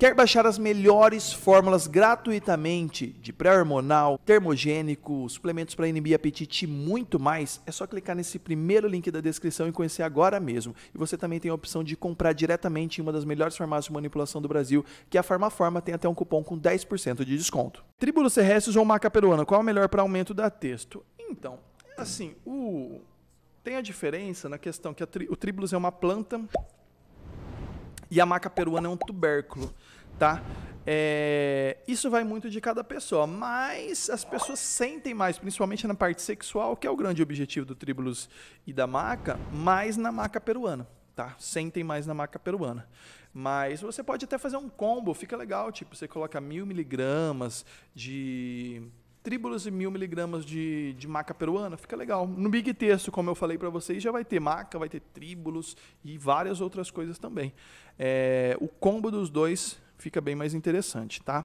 Quer baixar as melhores fórmulas gratuitamente de pré-hormonal, termogênico, suplementos para inibir apetite e muito mais? É só clicar nesse primeiro link da descrição e conhecer agora mesmo. E você também tem a opção de comprar diretamente em uma das melhores farmácias de manipulação do Brasil, que é a Farmaforma, tem até um cupom com 10% de desconto. Tribulos terrestres ou maca peruana, qual é o melhor para aumento da texto? Então, assim, o... tem a diferença na questão que tri... o tribulus é uma planta e a maca peruana é um tubérculo, tá? É, isso vai muito de cada pessoa, mas as pessoas sentem mais, principalmente na parte sexual, que é o grande objetivo do tribulus e da maca, mais na maca peruana, tá? Sentem mais na maca peruana. Mas você pode até fazer um combo, fica legal, tipo, você coloca mil miligramas de tríbulos e mil miligramas de, de maca peruana, fica legal. No Big texto, como eu falei para vocês, já vai ter maca, vai ter tríbulos e várias outras coisas também. É, o combo dos dois fica bem mais interessante, tá?